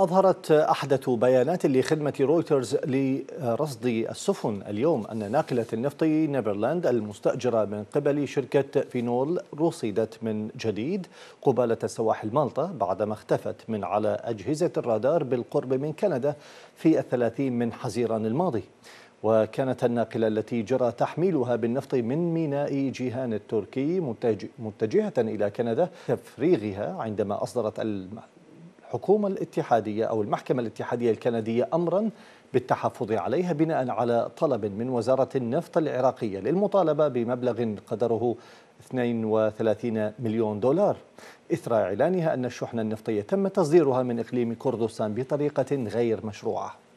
أظهرت أحدث بيانات لخدمة رويترز لرصد السفن اليوم أن ناقلة النفط نيفرلاند المستأجرة من قبل شركة فينول رصدت من جديد قبالة سواحل مالطا بعدما اختفت من على أجهزة الرادار بالقرب من كندا في الثلاثين من حزيران الماضي وكانت الناقلة التي جرى تحميلها بالنفط من ميناء جيهان التركي متجهة إلى كندا تفريغها عندما أصدرت الحكومة الاتحادية أو المحكمة الاتحادية الكندية أمرا بالتحفظ عليها بناء على طلب من وزارة النفط العراقية للمطالبة بمبلغ قدره 32 مليون دولار إثر إعلانها أن الشحنة النفطية تم تصديرها من إقليم كردستان بطريقة غير مشروعة